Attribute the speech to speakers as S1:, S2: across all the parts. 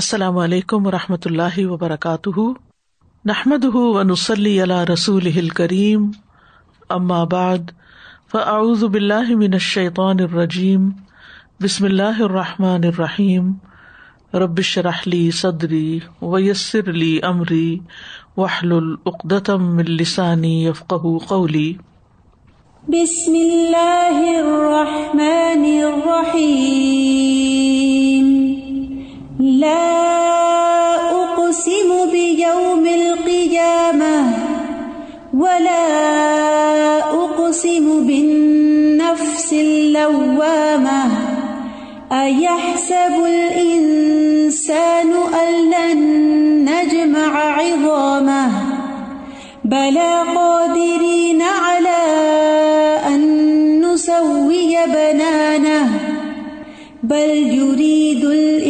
S1: अस्सलाम वालेकुम रहमतुल्लाहि व बरकातुहू नहमदहू व नुसल्ली अला रसूलिहिल करीम अम्मा बाद फअऊजु बिल्लाहि मिनश शैतानिर रजीम बिस्मिल्लाहिर रहमानिर रहीम रब्बिश रहली सदरी व यस्सिर ली अमरी वाहलुल उक्दतम मिन लिसानी यफकहू कौली
S2: बिस्मिल्लाहिर रहमानिर रहीम لا أقسم بيوم القيامة ولا أقسم بالنفس اللوامة أيحسب الإنسان أن لن نجمع عظامه بلى قادرين على أن نسوي بنانه بل يريد الإنسان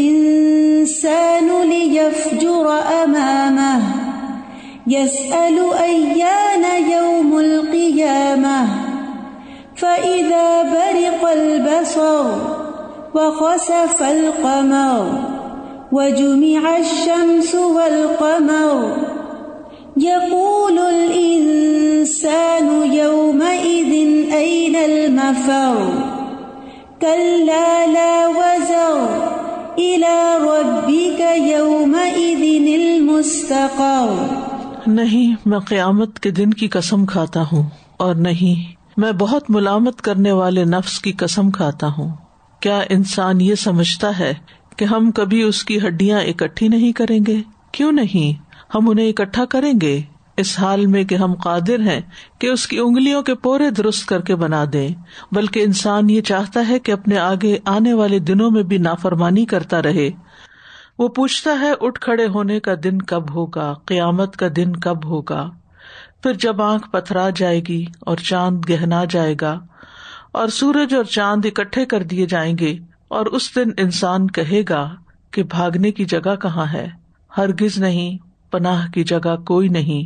S2: يسأل أيان يوم القيامة فإذا برق البصر وخسف القمر وجمع الشمس والقمر يقول الإنسان يومئذ أين المفر كلا لا وزر إلى ربك يومئذ المستقر
S1: नहीं मैं क्यामत के दिन की कसम खाता हूँ और नहीं मैं बहुत मुलामत करने वाले नफ्स की कसम खाता हूँ क्या इंसान ये समझता है कि हम कभी उसकी हड्डियाँ इकट्ठी नहीं करेंगे क्यों नहीं हम उन्हें इकट्ठा करेंगे इस हाल में कि हम कादिर हैं कि उसकी उंगलियों के पोरे दुरुस्त करके बना दें बल्कि इंसान ये चाहता है कि अपने आगे आने वाले दिनों में भी नाफरमानी करता रहे वो पूछता है उठ खड़े होने का दिन कब होगा क्यामत का दिन कब होगा फिर जब आंख पथरा जाएगी और चांद गहना जाएगा और सूरज और चांद इकट्ठे कर दिए जाएंगे और उस दिन इंसान कहेगा कि भागने की जगह कहाँ है हरगिज नहीं पनाह की जगह कोई नहीं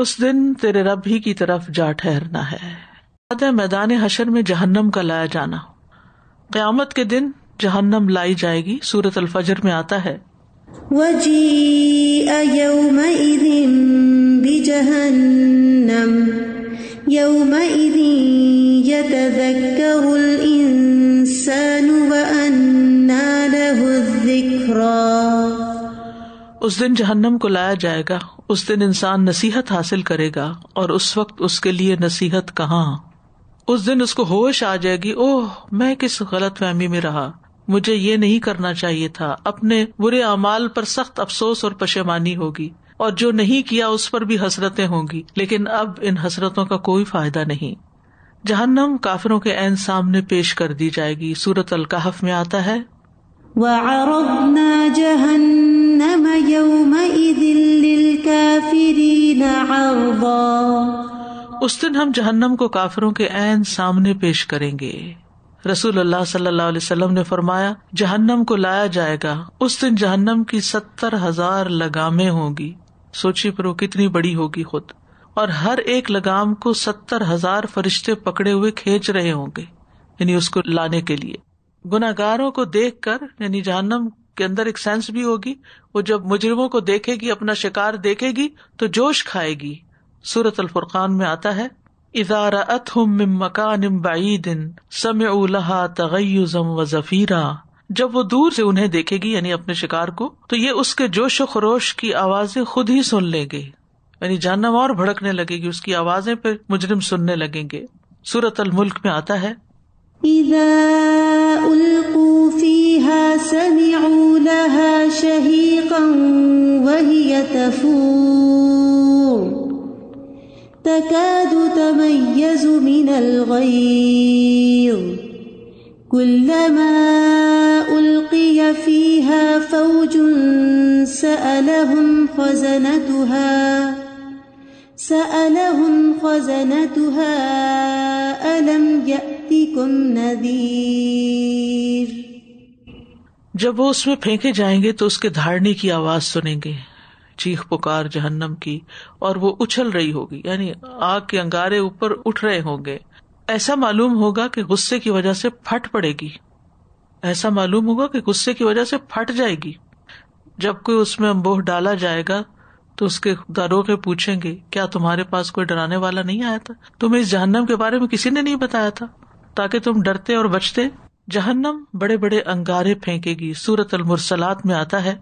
S1: उस दिन तेरे रब ही की तरफ जा ठहरना है मैदान हशर में जहन्नम का लाया जाना क्यामत के दिन जहन्नम लाई जाएगी सूरत अल फजर में आता है उस दिन जहन्नम को लाया जाएगा उस दिन इंसान नसीहत हासिल करेगा और उस वक्त उसके लिए नसीहत कहाँ उस दिन उसको होश आ जाएगी ओह मैं किस गलत फहमी में रहा मुझे ये नहीं करना चाहिए था अपने बुरे अमाल पर सख्त अफसोस और पशेमानी होगी और जो नहीं किया उस पर भी हसरतें होंगी लेकिन अब इन हसरतों का कोई फायदा नहीं जहन्नम काफिरों के ऐन सामने पेश कर दी जाएगी सूरत अल में आता है जहन्नम उस दिन हम जहन्नम को काफिरों के ऐन सामने पेश करेंगे रसूल सल्लाम ने फरमाया जहन्नम को लाया जाएगा उस दिन जहन्नम की सत्तर हजार लगामे होंगी सोची पर कितनी बड़ी होगी खुद और हर एक लगाम को सत्तर हजार फरिश्ते पकड़े हुए खेच रहे होंगे यानी उसको लाने के लिए गुनागारों को देख कर यानी जहन्नम के अंदर एक सेंस भी होगी वो जब मुजरिमों को देखेगी अपना शिकार देखेगी तो जोश खाएगी सूरत अल फुरकान में आता है इजारतहम मिम मकान बाईदिन समय उलहा तगैजम व जफीरा जब वो दूर से उन्हें देखेगी यानी अपने शिकार को तो ये उसके जोश खरोश की आवाजें खुद ही सुन लेंगे यानी जहनम और भड़कने लगेगी उसकी आवाजें फिर मुजरिम सुनने लगेंगे सूरत अल मुल्क में आता है
S2: इजा تكاد تميز من الغيظ كلما القي فيها فوج سالهم خزنتها سالهم خزنتها الم ياتكم نذير
S1: जब वो उसमें फेंके जाएंगे तो उसके धारने की आवाज सुनेंगे चीख पुकार जहन्नम की और वो उछल रही होगी यानी आग के अंगारे ऊपर उठ रहे होंगे ऐसा मालूम होगा कि गुस्से की वजह से फट पड़ेगी ऐसा मालूम होगा कि गुस्से की वजह से फट जाएगी जब कोई उसमें अम्बोह डाला जाएगा तो उसके दारोगे पूछेंगे क्या तुम्हारे पास कोई डराने वाला नहीं आया था तुम्हें इस जहन्नम के बारे में किसी ने नहीं बताया था ताकि तुम डरते और बचते जहन्नम बड़े बड़े अंगारे फेंकेगी सूरत अल में आता है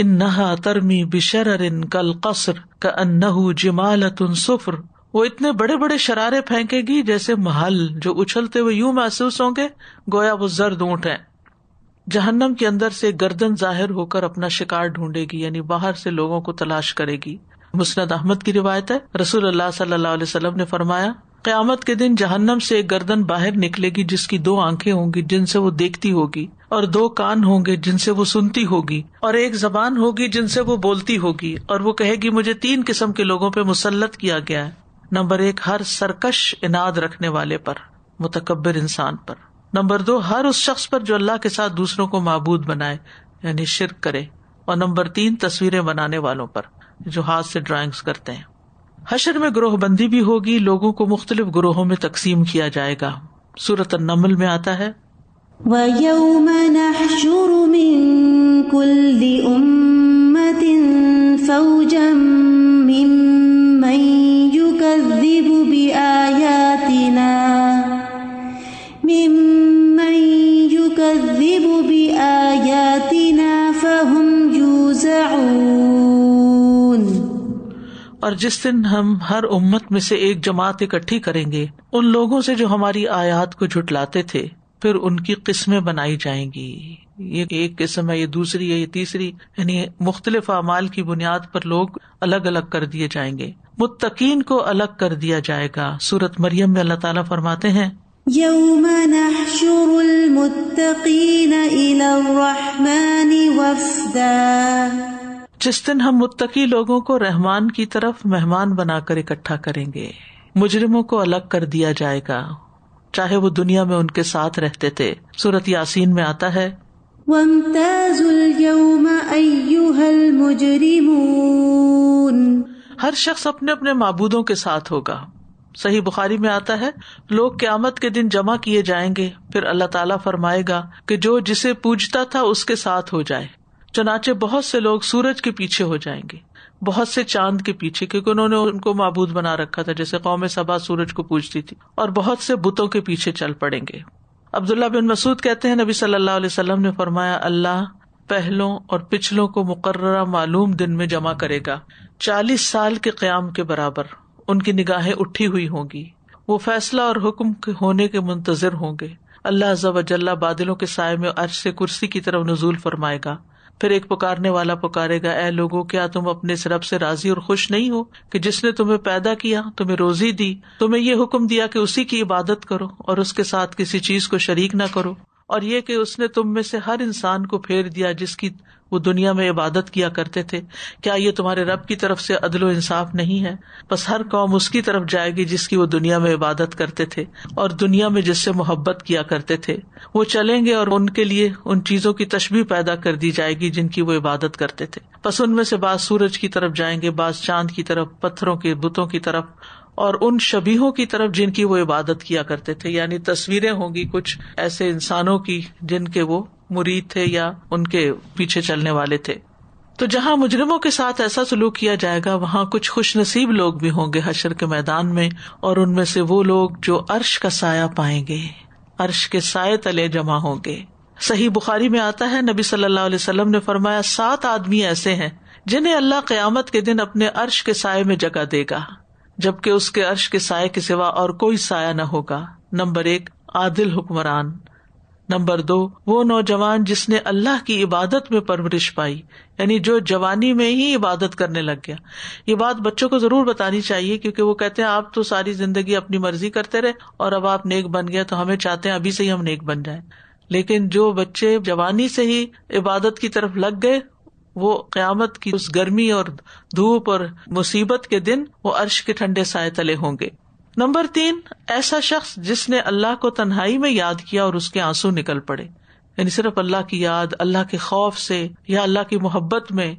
S1: इन नहा तरमी बिशर इन कल कसर का अन्नहू जिमालत उन सुफर वो इतने बड़े बड़े शरारे फेंकेगी जैसे महल जो उछलते हुए यूं महसूस होंगे गोया वो जर्द ऊंट है जहन्नम के अंदर से गर्दन जाहिर होकर अपना शिकार ढूंढेगी यानी बाहर से लोगों को तलाश करेगी मुस्नद अहमद की रिवायत है रसूल अल्लाह सल्लल्लाहु अलैहि वसल्लम ने फरमाया क्यामत के दिन जहन्नम से एक गर्दन बाहर निकलेगी जिसकी दो आंखें होंगी जिनसे वो देखती होगी और दो कान होंगे जिनसे वो सुनती होगी और एक जबान होगी जिनसे वो बोलती होगी और वो कहेगी मुझे तीन किस्म के लोगों पर मुसलत किया गया है नंबर एक हर सरकश इनाद रखने वाले पर मुतकबर इंसान पर नंबर दो हर उस शख्स पर जो अल्लाह के साथ दूसरों को मबूद बनाए यानी शिरक करे और नंबर तीन तस्वीरें बनाने वालों पर जो हाथ से ड्राइंग्स करते हैं हशर में ग्रोहबंदी भी होगी लोगों को मुख्तलिफ ग्रोहों में तकसीम किया जाएगा सूरत नमल में आता है
S2: ويوم نحشر من كل أمة فوجا ممن يكذب بآياتنا ممن يكذب بآياتنا فهم يوزعون
S1: और जिस दिन हम हर उम्मत में से एक जमात इकट्ठी करेंगे उन लोगों से जो हमारी आयात को झुटलाते थे फिर उनकी किस्में बनाई जाएंगी ये एक किस्म है ये दूसरी है ये तीसरी यानी मुख्तलिफ अमाल की बुनियाद पर लोग अलग अलग कर दिए जाएंगे मुत्तकीन को अलग कर दिया जाएगा सूरत मरियम में अल्लाह ताला फरमाते हैं जिस दिन हम मुत्तकी लोगों को रहमान की तरफ मेहमान बनाकर इकट्ठा करेंगे मुजरिमों को अलग कर दिया जाएगा चाहे वो दुनिया में उनके साथ रहते थे सूरत यासीन में आता है हर शख्स अपने अपने मबूदों के साथ होगा सही बुखारी में आता है लोग क्यामत के दिन जमा किए जाएंगे फिर अल्लाह ताला फरमाएगा कि जो जिसे पूजता था उसके साथ हो जाए चनाचे बहुत से लोग सूरज के पीछे हो जाएंगे बहुत से चांद के पीछे क्योंकि उन्होंने उनको माबूद बना रखा था जैसे कौम सबा सूरज को पूजती थी और बहुत से बुतों के पीछे चल पड़ेंगे अब्दुल्ला बिन मसूद कहते हैं नबी सल्लल्लाहु अलैहि वसल्लम ने फरमाया अल्लाह पहलो और पिछलों को मुकर्रा मालूम दिन में जमा करेगा चालीस साल के क्याम के बराबर उनकी निगाहें उठी हुई होंगी वो फैसला और हुक्म के होने के मुंतजर होंगे अल्लाह जल्ला बादलों के साय में अर्ज से कुर्सी की तरफ नजूल फरमाएगा फिर एक पुकारने वाला पुकारेगा ए लोगो क्या तुम अपने सरब रब से राजी और खुश नहीं हो कि जिसने तुम्हें पैदा किया तुम्हें रोजी दी तुम्हें ये हुक्म दिया कि उसी की इबादत करो और उसके साथ किसी चीज को शरीक न करो और ये कि उसने तुम में से हर इंसान को फेर दिया जिसकी वो दुनिया में इबादत किया करते थे क्या ये तुम्हारे रब की तरफ से अदलो इंसाफ नहीं है बस हर कौम उसकी तरफ जाएगी जिसकी वो दुनिया में इबादत करते थे और दुनिया में जिससे मोहब्बत किया करते थे वो चलेंगे और उनके लिए उन चीजों की तशबी पैदा कर दी जाएगी जिनकी वो इबादत करते थे बस उनमें से बाज सूरज की तरफ जाएंगे बाज चांद की तरफ पत्थरों के बुतों की तरफ और उन शबीहों की तरफ जिनकी वो इबादत किया करते थे यानी तस्वीरें होंगी कुछ ऐसे इंसानों की जिनके वो मुरीद थे या उनके पीछे चलने वाले थे तो जहां मुजरिमों के साथ ऐसा सलूक किया जाएगा वहां कुछ खुश नसीब लोग भी होंगे हशर के मैदान में और उनमें से वो लोग जो अर्श का साया पाएंगे अर्श के साय तले जमा होंगे सही बुखारी में आता है नबी सल्लल्लाहु अलैहि वसल्लम ने फरमाया सात आदमी ऐसे हैं जिन्हें अल्लाह क्यामत के दिन अपने अर्श के साय में जगह देगा जबकि उसके अर्श के साय के सिवा और कोई साया न होगा नंबर एक आदिल हुक्मरान नंबर दो वो नौजवान जिसने अल्लाह की इबादत में परवरिश पाई यानी जो जवानी में ही इबादत करने लग गया ये बात बच्चों को जरूर बतानी चाहिए क्योंकि वो कहते हैं आप तो सारी जिंदगी अपनी मर्जी करते रहे और अब आप नेक बन गया तो हमें चाहते हैं अभी से ही हम नेक बन जाए लेकिन जो बच्चे जवानी से ही इबादत की तरफ लग गए वो क्यामत की उस गर्मी और धूप और मुसीबत के दिन वो अर्श के ठंडे साय तले होंगे नंबर तीन ऐसा शख्स जिसने अल्लाह को तन्हाई में याद किया और उसके आंसू निकल पड़े यानी सिर्फ अल्लाह की याद अल्लाह के खौफ से या अल्लाह की मोहब्बत में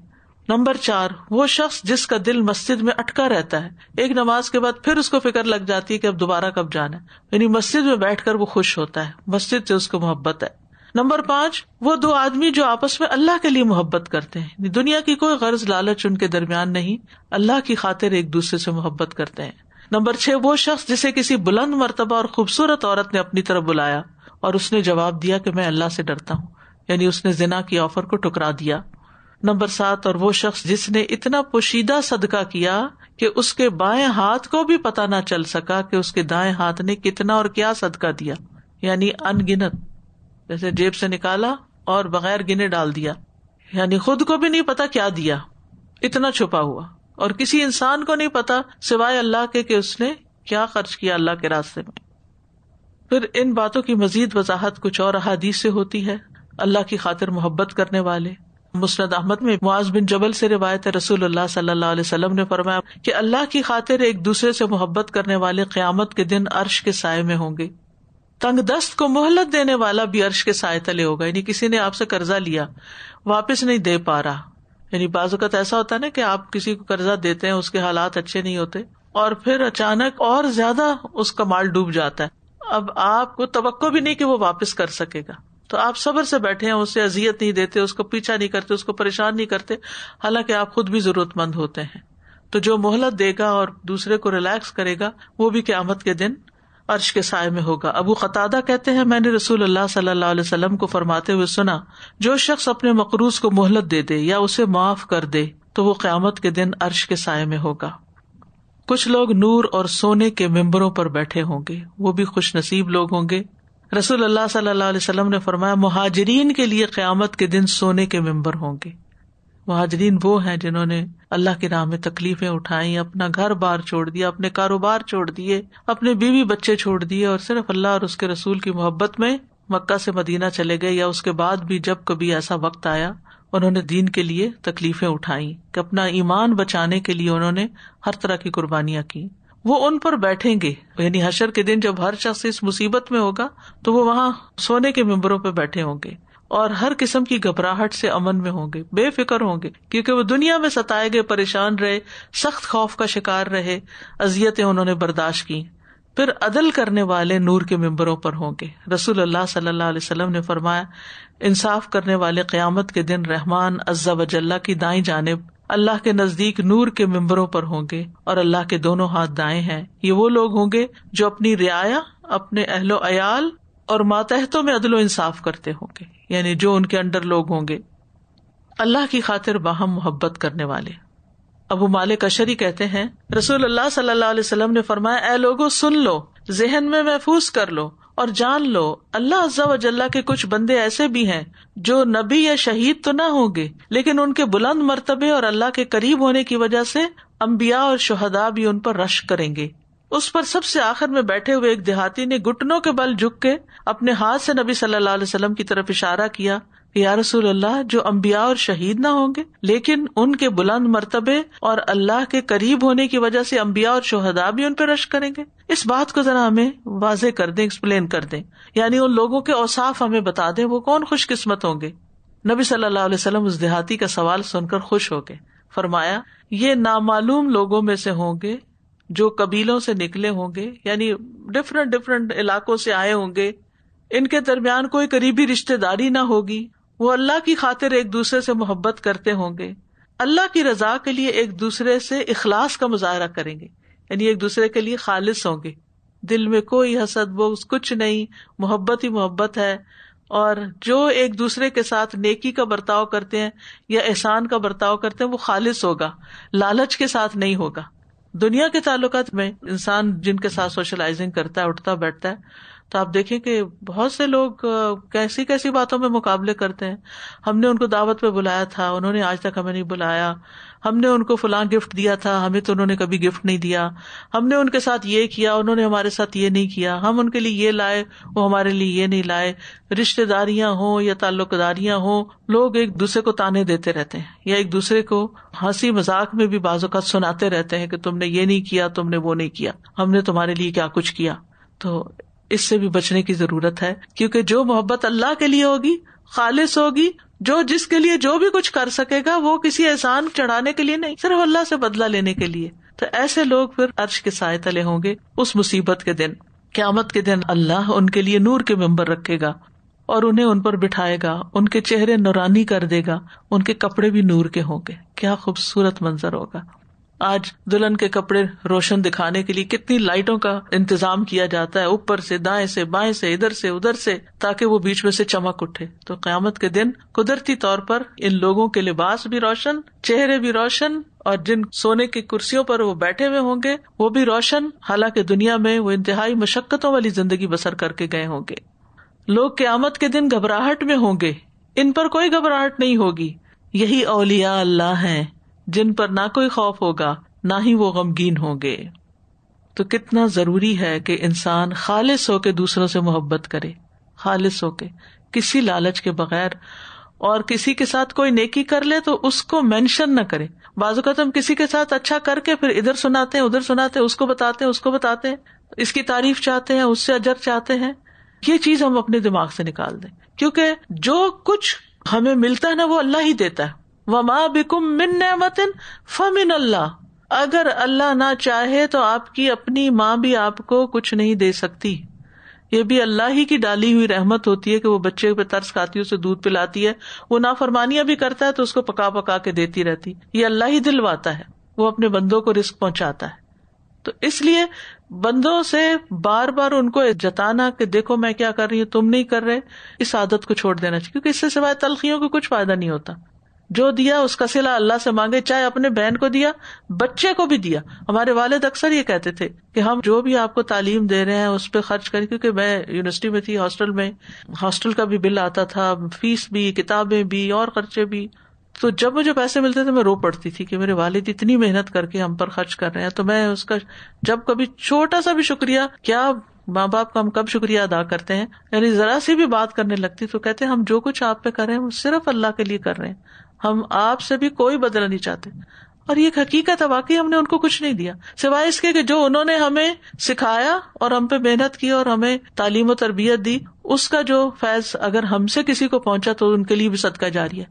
S1: नंबर चार वो शख्स जिसका दिल मस्जिद में अटका रहता है एक नमाज के बाद फिर उसको फिक्र लग जाती है कि अब दोबारा कब जाना है यानी मस्जिद में बैठकर वो खुश होता है मस्जिद से उसको मोहब्बत है नंबर पांच वो दो आदमी जो आपस में अल्लाह के लिए मोहब्बत करते हैं दुनिया की कोई गर्ज लालच उनके दरमियान नहीं अल्लाह की खातिर एक दूसरे से मोहब्बत करते हैं नंबर छह वो शख्स जिसे किसी बुलंद मरतबा और खूबसूरत औरत ने अपनी तरफ बुलाया और उसने जवाब दिया कि मैं अल्लाह से डरता हूँ यानी उसने जिना की ऑफर को टुकरा दिया नंबर सात और वो शख्स जिसने इतना पोशीदा सदका किया कि उसके बाएं हाथ को भी पता ना चल सका कि उसके दाएं हाथ ने कितना और क्या सदका दिया यानी अनगिनत जैसे जेब से निकाला और बगैर गिने डाल दिया यानी खुद को भी नहीं पता क्या दिया इतना छुपा हुआ और किसी इंसान को नहीं पता सिवाय अल्लाह के कि उसने क्या खर्च किया अल्लाह के रास्ते में फिर इन बातों की मजीद वजाहत कुछ और अहादीस से होती है अल्लाह की खातिर मोहब्बत करने वाले मुस्नद अहमद में मुआज बिन जबल से रिवायत रसूल अल्लाह सल्लल्लाहु अलैहि वसल्लम ने फरमाया कि अल्लाह की खातिर एक दूसरे से मोहब्बत करने वाले क्यामत के दिन अर्श के साय में होंगे तंग दस्त को मोहलत देने वाला भी अर्श के साय तले होगा यानी किसी ने आपसे कर्जा लिया वापिस नहीं दे पा रहा यानी बाजुकत ऐसा होता है ना कि आप किसी को कर्जा देते हैं उसके हालात अच्छे नहीं होते और फिर अचानक और ज्यादा उसका माल डूब जाता है अब आपको तो भी नहीं कि वो वापस कर सकेगा तो आप सबर से बैठे हैं उसे अजियत नहीं देते उसको पीछा नहीं करते उसको परेशान नहीं करते हालांकि आप खुद भी जरूरतमंद होते हैं तो जो मोहलत देगा और दूसरे को रिलैक्स करेगा वो भी क्या के दिन अर्श के साय में होगा अबू कतादा कहते हैं मैंने रसूल अल्लाह सल्लल्लाहु को फरमाते हुए सुना जो शख्स अपने मकरूज को मोहलत दे दे या उसे माफ कर दे तो वो क्यामत के दिन अर्श के साय में होगा कुछ लोग नूर और सोने के मेम्बरों पर बैठे होंगे वो भी खुश नसीब लोग होंगे रसूल अल्लाह सल्लल्लाहु ने फरमाया महाजरीन के लिए क्यामत के दिन सोने के मेम्बर होंगे महाजरीन वो हैं जिन्होंने अल्लाह की राह में तकलीफें उठाई अपना घर बार छोड़ दिया अपने कारोबार छोड़ दिए अपने बीवी बच्चे छोड़ दिए और सिर्फ अल्लाह और उसके रसूल की मोहब्बत में मक्का से मदीना चले गए या उसके बाद भी जब कभी ऐसा वक्त आया उन्होंने दीन के लिए तकलीफें उठाई कि अपना ईमान बचाने के लिए उन्होंने हर तरह की कुर्बानियां की वो उन पर बैठेंगे यानी हशर के दिन जब हर शख्स इस मुसीबत में होगा तो वो वहां सोने के मेम्बरों पर बैठे होंगे और हर किस्म की घबराहट से अमन में होंगे बेफिक्र होंगे क्योंकि वो दुनिया में सताए गए परेशान रहे सख्त खौफ का शिकार रहे अजियतें उन्होंने बर्दाश्त की फिर अदल करने वाले नूर के मेम्बरों पर होंगे रसूल अल्लाह सल्लल्लाहु अलैहि वसल्लम ने फरमाया इंसाफ करने वाले क्यामत के दिन रहमान अज्जा वजल्ला की दाई जानेब अल्लाह के नजदीक नूर के मेम्बरों पर होंगे और अल्लाह के दोनों हाथ दाए हैं ये वो लोग होंगे जो अपनी रियाया अपने अहलो अयाल और मातहतों में अदलो इंसाफ करते होंगे यानी जो उनके अंडर लोग होंगे अल्लाह की खातिर बाहम मोहब्बत करने वाले अबू माले कशरी कहते हैं रसूल अल्लाह सल्लल्लाहु ने फरमाया ए लोगो सुन लो जहन में महफूज कर लो और जान लो अल्लाह अज्जा वजल्ला के कुछ बंदे ऐसे भी हैं जो नबी या शहीद तो न होंगे लेकिन उनके बुलंद मरतबे और अल्लाह के करीब होने की वजह से अम्बिया और शहदा भी उन पर रश करेंगे उस पर सबसे आखिर में बैठे हुए एक देहाती ने घुटनों के बल झुक के अपने हाथ से नबी सल्लल्लाहु अलैहि वसल्लम की तरफ इशारा किया कि या रसूल अल्लाह जो अम्बिया और शहीद ना होंगे लेकिन उनके बुलंद मरतबे और अल्लाह के करीब होने की वजह से अम्बिया और शोहदा भी उन पर रश करेंगे इस बात को जरा हमें वाजे कर दे एक्सप्लेन कर दे यानी उन लोगों के औसाफ हमें बता दे वो कौन खुशकिस्मत होंगे नबी सल्लल्लाहु अलैहि वसल्लम उस देहाती का सवाल सुनकर खुश हो गए फरमाया ये नामालूम लोगों में से होंगे जो कबीलों से निकले होंगे यानी डिफरेंट डिफरेंट इलाकों से आए होंगे इनके दरमियान कोई करीबी रिश्तेदारी ना होगी वो अल्लाह की खातिर एक दूसरे से मोहब्बत करते होंगे अल्लाह की रजा के लिए एक दूसरे से इखलास का मुजाहरा करेंगे यानी एक दूसरे के लिए खालिश होंगे दिल में कोई हसद बोस कुछ नहीं मोहब्बत ही मोहब्बत है और जो एक दूसरे के साथ नेकी का बर्ताव करते हैं या एहसान का बर्ताव करते हैं वो खालिश होगा लालच के साथ नहीं होगा दुनिया के ताल्लुकात में इंसान जिनके साथ सोशलाइजिंग करता है उठता बैठता है तो आप देखें कि बहुत से लोग कैसी कैसी बातों में मुकाबले करते हैं हमने उनको दावत पे बुलाया था उन्होंने आज तक हमें नहीं बुलाया हमने उनको फलां गिफ्ट दिया था हमें तो उन्होंने कभी गिफ्ट नहीं दिया हमने उनके साथ ये किया उन्होंने हमारे साथ ये नहीं किया हम उनके लिए ये लाए वो हमारे लिए ये नहीं लाए रिश्तेदारियां हों या ताल्लुकदारियां हों लोग एक दूसरे को ताने देते रहते हैं या एक दूसरे को हंसी मजाक में भी बाजोकात सुनाते रहते हैं कि तुमने ये नहीं किया तुमने वो नहीं किया हमने तुम्हारे लिए क्या कुछ किया तो इससे भी बचने की जरूरत है क्योंकि जो मोहब्बत अल्लाह के लिए होगी खालिश होगी जो जिसके लिए जो भी कुछ कर सकेगा वो किसी एहसान चढ़ाने के लिए नहीं सिर्फ अल्लाह से बदला लेने के लिए तो ऐसे लोग फिर अर्श के साय तले होंगे उस मुसीबत के दिन क्यामत के दिन अल्लाह उनके लिए नूर के मेम्बर रखेगा और उन्हें उन पर बिठाएगा उनके चेहरे नुरानी कर देगा उनके कपड़े भी नूर के होंगे क्या खूबसूरत मंजर होगा आज दुल्हन के कपड़े रोशन दिखाने के लिए कितनी लाइटों का इंतजाम किया जाता है ऊपर से दाएं से बाएं से इधर से उधर से ताकि वो बीच में से चमक उठे तो क्यामत के दिन कुदरती तौर पर इन लोगों के लिबास भी रोशन चेहरे भी रोशन और जिन सोने की कुर्सियों पर वो बैठे हुए होंगे वो भी रोशन हालांकि दुनिया में वो इंतहाई मशक्कतों वाली जिंदगी बसर करके गए होंगे लोग क्यामत के दिन घबराहट में होंगे इन पर कोई घबराहट नहीं होगी यही अलिया अल्लाह है जिन पर ना कोई खौफ होगा ना ही वो गमगीन होंगे तो कितना जरूरी है कि इंसान खालिश होके दूसरों से मोहब्बत करे खालिश होके किसी लालच के बगैर और किसी के साथ कोई नेकी कर ले तो उसको मेंशन ना करे बाजुकत हम किसी के साथ अच्छा करके फिर इधर सुनाते हैं उधर सुनाते हैं उसको बताते हैं उसको बताते हैं इसकी तारीफ चाहते हैं उससे अजर चाहते हैं ये चीज हम अपने दिमाग से निकाल दें क्योंकि जो कुछ हमें मिलता है ना वो अल्लाह ही देता है वमा बिकुम मिन नमतिन फमिन अल्लाह अगर अल्लाह ना चाहे तो आपकी अपनी माँ भी आपको कुछ नहीं दे सकती ये भी अल्लाह ही की डाली हुई रहमत होती है कि वो बच्चे पे तरस खाती है उसे दूध पिलाती है वो नाफरमानियां भी करता है तो उसको पका पका के देती रहती ये अल्लाह ही दिलवाता है वो अपने बंदों को रिस्क पहुंचाता है तो इसलिए बंदों से बार बार उनको जताना कि देखो मैं क्या कर रही हूँ तुम नहीं कर रहे इस आदत को छोड़ देना चाहिए क्योंकि इससे सिवाय तलखियों को कुछ फायदा नहीं होता जो दिया उसका सिला अल्लाह से मांगे चाहे अपने बहन को दिया बच्चे को भी दिया हमारे वालद अक्सर ये कहते थे कि हम जो भी आपको तालीम दे रहे हैं उस पर खर्च करें क्योंकि मैं यूनिवर्सिटी में थी हॉस्टल में हॉस्टल का भी बिल आता था फीस भी किताबें भी और खर्चे भी तो जब मुझे पैसे मिलते थे मैं रो पड़ती थी कि मेरे वालिद इतनी मेहनत करके हम पर खर्च कर रहे हैं तो मैं उसका जब कभी छोटा सा भी शुक्रिया क्या माँ बाप का हम कब शुक्रिया अदा करते हैं यानी जरा सी भी बात करने लगती तो कहते हैं हम जो कुछ आप पे कर रहे हैं वो सिर्फ अल्लाह के लिए कर रहे हैं हम आपसे भी कोई बदला नहीं चाहते और ये हकीकत है वाकई हमने उनको कुछ नहीं दिया सिवाय इसके कि जो उन्होंने हमें सिखाया और हम पे मेहनत की और हमें तालीम और तरबियत दी उसका जो फैज अगर हमसे किसी को पहुंचा तो उनके लिए भी सदका जारी है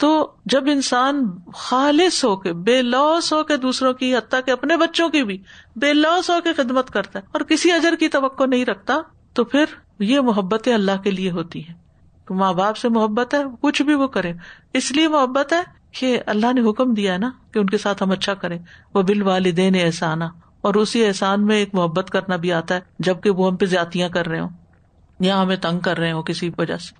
S1: तो जब इंसान खालिश होके बेलौस होके दूसरों की हत्या के अपने बच्चों की भी बेलौस होके खिदमत करता है और किसी अजर की तो नहीं रखता तो फिर ये मोहब्बतें अल्लाह के लिए होती है तो माँ बाप से मोहब्बत है कुछ भी वो करें इसलिए मोहब्बत है कि अल्लाह ने हुक्म दिया ना कि उनके साथ हम अच्छा करें वो बिल वालदेन एहसाना और उसी एहसान में एक मोहब्बत करना भी आता है जबकि वो हम पे जातियां कर रहे हो या हमें तंग कर रहे हो किसी वजह से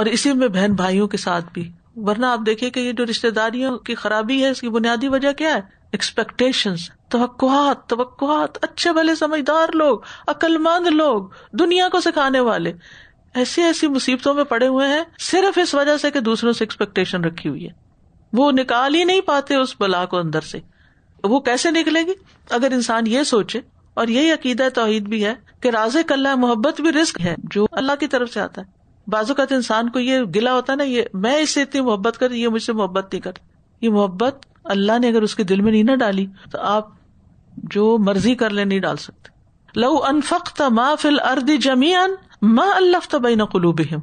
S1: और इसी में बहन भाइयों के साथ भी वरना आप देखिए कि ये जो रिश्तेदारियों की खराबी है इसकी बुनियादी वजह क्या है एक्सपेक्टेशन तवक्कुहात तवक्कुहात अच्छे भले समझदार लोग अक्लमंद लोग दुनिया को सिखाने वाले ऐसी ऐसी मुसीबतों में पड़े हुए हैं सिर्फ इस वजह से कि दूसरों से एक्सपेक्टेशन रखी हुई है वो निकाल ही नहीं पाते उस बला को अंदर से वो कैसे निकलेगी अगर इंसान ये सोचे और यही अकीदा तोहहीद भी है कि राजे कल्ला मोहब्बत भी रिस्क है जो अल्लाह की तरफ से आता है बाजुकत तो इंसान को ये गिला होता है ना ये मैं इससे इतनी मोहब्बत कर ये मुझसे मोहब्बत नहीं कर ये मोहब्बत अल्लाह ने अगर उसके दिल में नहीं ना डाली तो आप जो मर्जी कर ले नहीं डाल सकते लहू अनफ माफिल अर्द जमी अन मा अल्लफ तबीन तो कलूबहम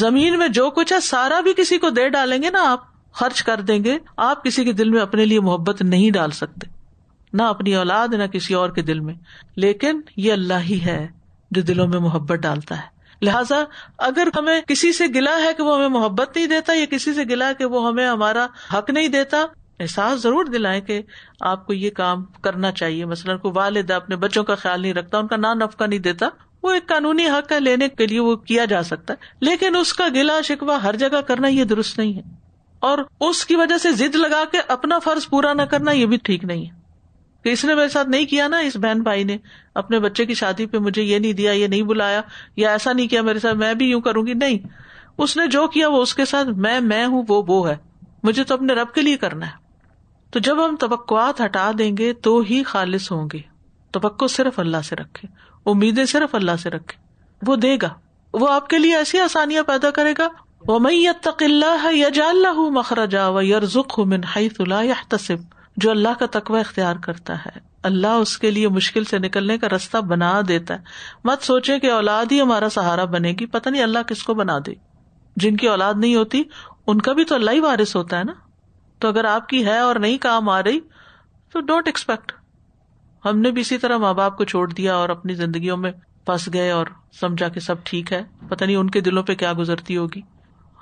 S1: जमीन में जो कुछ है सारा भी किसी को दे डालेंगे ना आप खर्च कर देंगे आप किसी के दिल में अपने लिए मोहब्बत नहीं डाल सकते ना अपनी औलाद ना किसी और के दिल में लेकिन ये अल्लाह ही है जो दिलों में मोहब्बत डालता है लिहाजा अगर हमें किसी से गिला है कि वो हमें मोहब्बत नहीं देता या किसी से गिला है कि वो हमें हमारा हक नहीं देता एहसास जरूर दिलाएं कि आपको ये काम करना चाहिए मसलन को वालिदा अपने बच्चों का ख्याल नहीं रखता उनका ना नफका नहीं देता वो एक कानूनी हक है लेने के लिए वो किया जा सकता है लेकिन उसका गिला शिकवा हर जगह करना ये दुरुस्त नहीं है और उसकी वजह से जिद लगा के अपना फर्ज पूरा न करना ये भी ठीक नहीं है कि इसने मेरे साथ नहीं किया ना इस बहन भाई ने अपने बच्चे की शादी पे मुझे ये नहीं दिया ये नहीं बुलाया या ऐसा नहीं किया मेरे साथ मैं भी यूं करूंगी नहीं उसने जो किया वो उसके साथ मैं मैं हूं वो वो है मुझे तो अपने रब के लिए करना है तो जब हम तबक्वात हटा देंगे तो ही खालिस होंगे तो पक्को सिर्फ अल्लाह से रखे उम्मीदें सिर्फ अल्लाह से रखे वो देगा वो आपके लिए ऐसी आसानियां पैदा करेगा मखरजा वरजुक जो अल्लाह का तकवा इख्तियार करता है अल्लाह उसके लिए मुश्किल से निकलने का रास्ता बना देता है मत सोचे कि औलाद ही हमारा सहारा बनेगी पता नहीं अल्लाह किसको बना दे जिनकी औलाद नहीं होती उनका भी तो अल्लाह ही वारिस होता है ना तो अगर आपकी है और नहीं काम आ रही तो डोंट एक्सपेक्ट हमने भी इसी तरह माँ बाप को छोड़ दिया और अपनी जिंदगी में फंस गए और समझा के सब ठीक है पता नहीं उनके दिलों पे क्या गुजरती होगी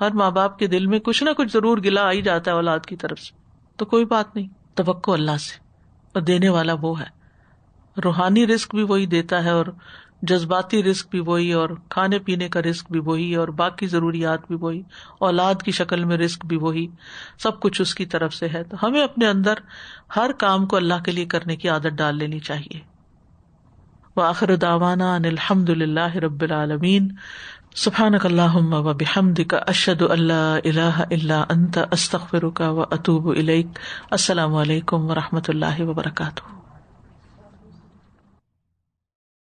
S1: हर माँ बाप के दिल में कुछ ना कुछ जरूर गिला आई जाता है औलाद की तरफ से तो कोई बात नहीं तो अल्लाह से और देने वाला वो है रूहानी रिस्क भी वही देता है और जज्बाती रिस्क भी वही और खाने पीने का रिस्क भी वही और बाकी ज़रूरियात भी वही औलाद की शक्ल में रिस्क भी वही सब कुछ उसकी तरफ से है तो हमें अपने अंदर हर काम को अल्लाह के लिए करने की आदत डाल लेनी चाहिए व आखिर दावाना अनिलहमदुल्ला रबालमीन सुबहानकल्लाम वबिहमद का अशद अल्ला अंत अस्तफ़िर व अतूब इलैक असल वरहमल वर्का